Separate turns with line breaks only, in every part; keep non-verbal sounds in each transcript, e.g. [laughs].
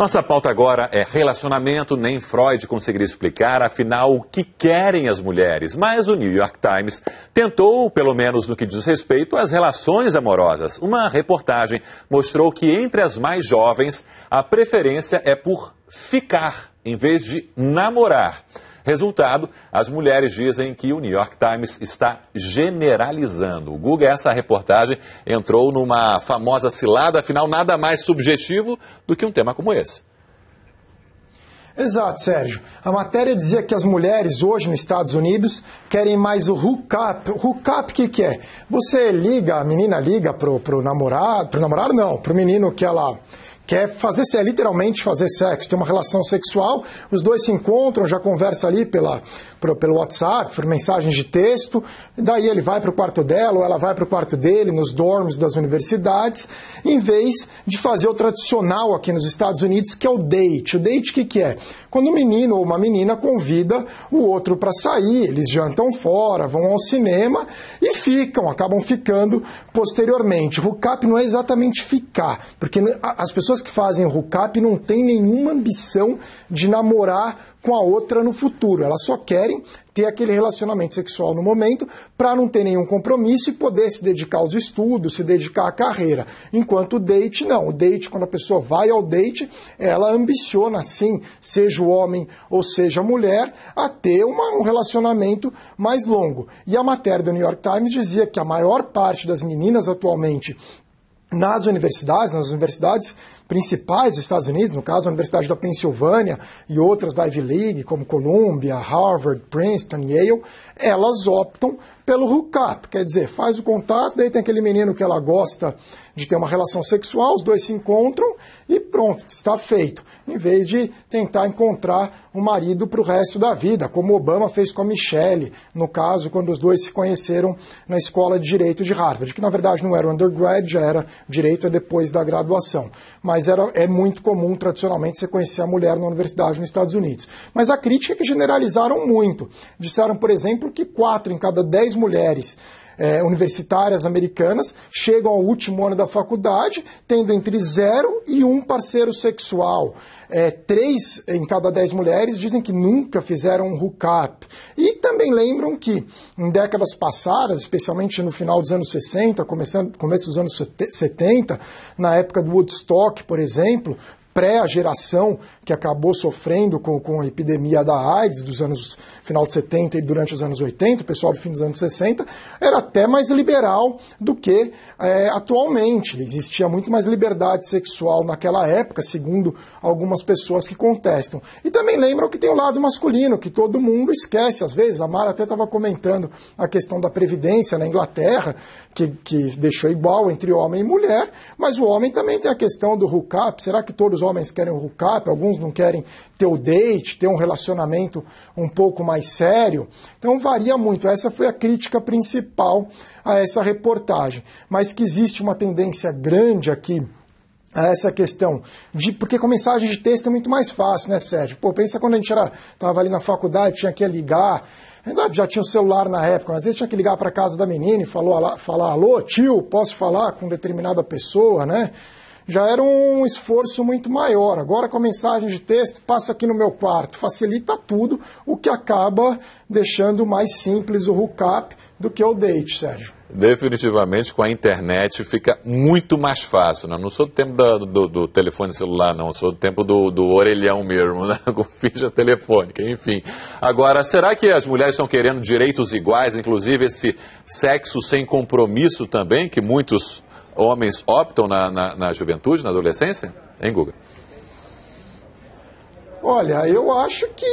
Nossa pauta agora é relacionamento, nem Freud conseguiria explicar, afinal, o que querem as mulheres. Mas o New York Times tentou, pelo menos no que diz respeito às relações amorosas. Uma reportagem mostrou que entre as mais jovens, a preferência é por ficar, em vez de namorar. Resultado, as mulheres dizem que o New York Times está generalizando. O Google, essa reportagem, entrou numa famosa cilada, afinal, nada mais subjetivo do que um tema
como esse. Exato, Sérgio. A matéria dizia que as mulheres hoje nos Estados Unidos querem mais o hookup. Hookup, o que, que é? Você liga, a menina liga pro, pro namorado, pro namorado não, pro menino que ela que é fazer é literalmente fazer sexo, ter uma relação sexual, os dois se encontram, já conversa ali pela, pro, pelo WhatsApp, por mensagens de texto, daí ele vai para o quarto dela ou ela vai para o quarto dele, nos dorms das universidades, em vez de fazer o tradicional aqui nos Estados Unidos, que é o date. O date o que, que é? Quando um menino ou uma menina convida o outro para sair, eles jantam fora, vão ao cinema e ficam, acabam ficando posteriormente. O cap não é exatamente ficar, porque as pessoas pessoas que fazem hookup não têm nenhuma ambição de namorar com a outra no futuro. Elas só querem ter aquele relacionamento sexual no momento para não ter nenhum compromisso e poder se dedicar aos estudos, se dedicar à carreira. Enquanto o date, não. O date, quando a pessoa vai ao date, ela ambiciona, sim, seja o homem ou seja a mulher, a ter uma, um relacionamento mais longo. E a matéria do New York Times dizia que a maior parte das meninas atualmente nas universidades, nas universidades principais dos Estados Unidos, no caso a Universidade da Pensilvânia e outras da Ivy League, como Columbia, Harvard, Princeton, Yale, elas optam pelo hookup, quer dizer, faz o contato, daí tem aquele menino que ela gosta de ter uma relação sexual, os dois se encontram e pronto, está feito. Em vez de tentar encontrar um marido para o resto da vida, como Obama fez com a Michelle, no caso, quando os dois se conheceram na escola de Direito de Harvard, que na verdade não era undergrad, já era Direito depois da graduação. Mas mas era, é muito comum, tradicionalmente, você conhecer a mulher na universidade nos Estados Unidos. Mas a crítica é que generalizaram muito. Disseram, por exemplo, que quatro em cada dez mulheres é, universitárias americanas chegam ao último ano da faculdade tendo entre zero e um parceiro sexual. É, três em cada dez mulheres dizem que nunca fizeram um hookup. E também lembram que em décadas passadas, especialmente no final dos anos 60, começando, começo dos anos 70, na época do Woodstock, por exemplo, pré geração que acabou sofrendo com, com a epidemia da AIDS dos anos final de 70 e durante os anos 80, pessoal do fim dos anos 60, era até mais liberal do que é, atualmente. Existia muito mais liberdade sexual naquela época, segundo algumas pessoas que contestam. E também lembram que tem o lado masculino, que todo mundo esquece às vezes. A Mara até estava comentando a questão da previdência na Inglaterra, que, que deixou igual entre homem e mulher, mas o homem também tem a questão do hookup. Será que todos os homens querem o hookup, alguns não querem ter o date, ter um relacionamento um pouco mais sério. Então varia muito. Essa foi a crítica principal a essa reportagem. Mas que existe uma tendência grande aqui a essa questão de porque com mensagem de texto é muito mais fácil, né, Sérgio? Pô, pensa quando a gente era tava ali na faculdade, tinha que ligar, ainda já tinha o celular na época, mas às vezes tinha que ligar para casa da menina e falou, falar, alô, tio, posso falar com determinada pessoa, né? já era um esforço muito maior. Agora, com a mensagem de texto, passa aqui no meu quarto, facilita tudo, o que acaba deixando mais simples o hookup do que o date, Sérgio.
Definitivamente, com a internet fica muito mais fácil. Né? Não sou do tempo do, do, telefone celular, não. Sou do tempo do, do orelhão mesmo, né? [laughs] com ficha telefônica, enfim. Agora, será que as mulheres estão querendo direitos iguais, inclusive esse sexo sem compromisso também, que muitos homens optam na, na, na juventude, na adolescência? Hein, Guga?
Olha, eu acho que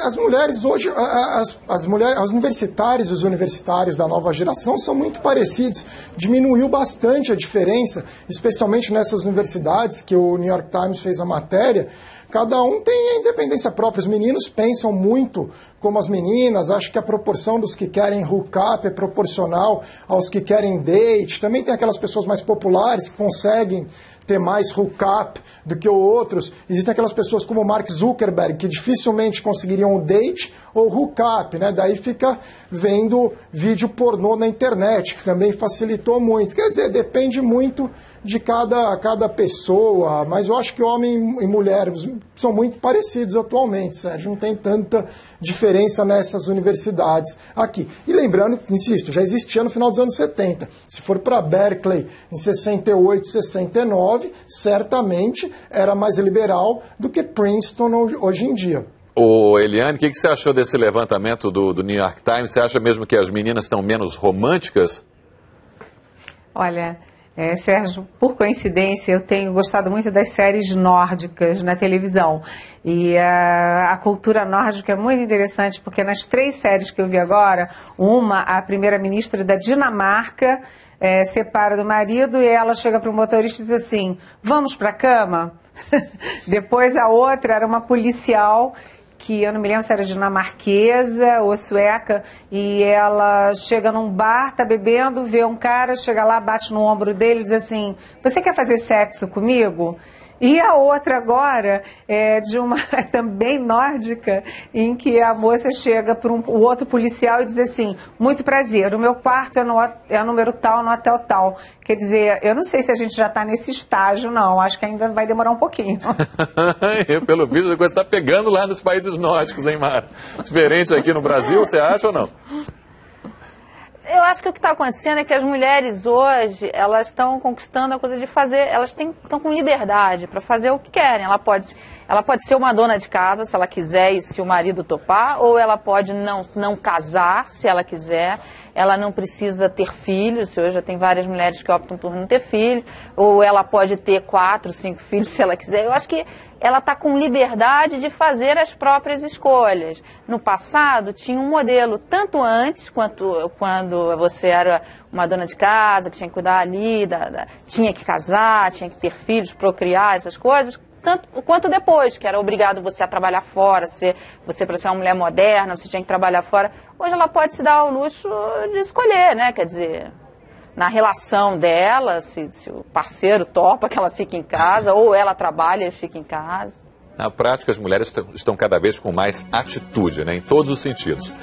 as mulheres hoje, as, as mulheres, as universitárias e os universitários da nova geração são muito parecidos. Diminuiu bastante a diferença, especialmente nessas universidades que o New York Times fez a matéria. Cada um tem a independência própria. Os meninos pensam muito como as meninas, acho que a proporção dos que querem hookup é proporcional aos que querem date. Também tem aquelas pessoas mais populares que conseguem ter mais hookup do que outros. Existem aquelas pessoas como Mark Zuckerberg que dificilmente conseguiriam o um date ou hookup, né? Daí fica vendo vídeo pornô na internet, que também facilitou muito. Quer dizer, depende muito de cada, cada pessoa, mas eu acho que homem e mulher são muito parecidos atualmente, Sérgio. Não tem tanta diferença nessas universidades aqui. E lembrando, insisto, já existia no final dos anos 70. Se for para Berkeley em 68, 69, certamente era mais liberal do que Princeton hoje em dia.
O Eliane, o que, que, você achou desse levantamento do, do New York Times? Você acha mesmo que as meninas estão menos românticas?
Olha, é, Sérgio, por coincidência, eu tenho gostado muito das séries nórdicas na televisão. E ah, a, cultura nórdica é muito interessante, porque nas três séries que eu vi agora, uma, a primeira-ministra da Dinamarca é, separa do marido e ela chega para o motorista e diz assim: vamos para a cama? [laughs] Depois a outra era uma policial que eu não me lembro se era dinamarquesa ou sueca, e ela chega num bar, tá bebendo, vê um cara, chega lá, bate no ombro dele e diz assim: Você quer fazer sexo comigo? E a outra agora é de uma [laughs] é também nórdica, em que a moça chega para um, o outro policial e diz assim: Muito prazer, o meu quarto é, o é número tal, no hotel tal. Quer dizer, eu não sei se a gente já está nesse estágio, não. Acho que ainda vai demorar um pouquinho.
[laughs] Pelo visto, a coisa está pegando lá nos países nórdicos, hein, Mara? Diferente aqui no Brasil, você acha ou não?
eu acho que o que está acontecendo é que as mulheres hoje elas estão conquistando a coisa de fazer, elas estão com liberdade para fazer o que querem. Ela pode, ela pode ser uma dona de casa se ela quiser e se o marido topar, ou ela pode não, não casar se ela quiser ela não precisa ter filhos, hoje já tem várias mulheres que optam por não ter filhos, ou ela pode ter quatro, cinco filhos [laughs] se ela quiser. Eu acho que ela está com liberdade de fazer as próprias escolhas. No passado, tinha um modelo, tanto antes, quanto quando você era uma dona de casa, que tinha que cuidar ali, da, da, tinha que casar, tinha que ter filhos, procriar, essas coisas, tanto, quanto depois, que era obrigado você a trabalhar fora, você, você para ser uma mulher moderna, você tinha que trabalhar fora. Hoje ela pode se dar o luxo de escolher, né? Quer dizer, na relação dela, se, se o parceiro topa que ela fique em casa, ou ela trabalha e fica em casa.
Na prática, as mulheres estão cada vez com mais atitude, né? Em todos os sentidos.